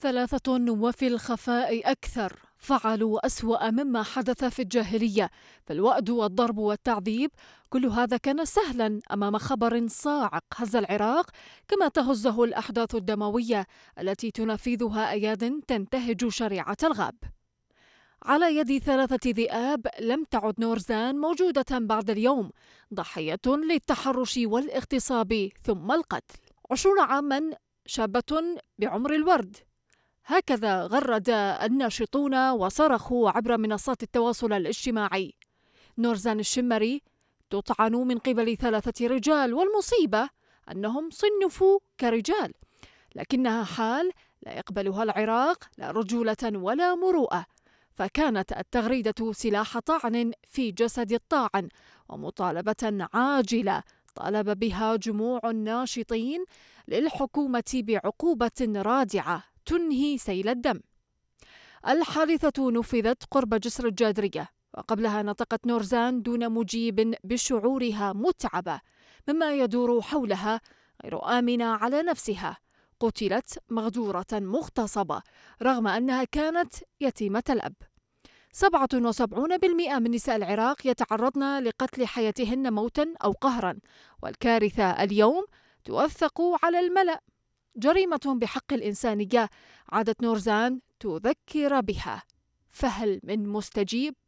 ثلاثة وفي الخفاء أكثر فعلوا أسوأ مما حدث في الجاهلية فالوأد والضرب والتعذيب كل هذا كان سهلا أمام خبر صاعق هز العراق كما تهزه الأحداث الدموية التي تنفذها أياد تنتهج شريعة الغاب على يد ثلاثة ذئاب لم تعد نورزان موجودة بعد اليوم ضحية للتحرش والاغتصاب ثم القتل عشرون عاما شابة بعمر الورد هكذا غرد الناشطون وصرخوا عبر منصات التواصل الاجتماعي نورزان الشمري تطعن من قبل ثلاثة رجال والمصيبة أنهم صنفوا كرجال لكنها حال لا يقبلها العراق لا رجولة ولا مروءة فكانت التغريدة سلاح طعن في جسد الطاعن ومطالبة عاجلة طالب بها جموع الناشطين للحكومة بعقوبة رادعة تنهي سيل الدم الحادثة نفذت قرب جسر الجادرية وقبلها نطقت نورزان دون مجيب بشعورها متعبة مما يدور حولها غير آمنة على نفسها قتلت مغدورة مغتصبة رغم أنها كانت يتيمة الأب 77% من نساء العراق يتعرضن لقتل حياتهن موتا أو قهرا والكارثة اليوم توثق على الملأ جريمة بحق الإنسانية عادت نورزان تذكر بها فهل من مستجيب؟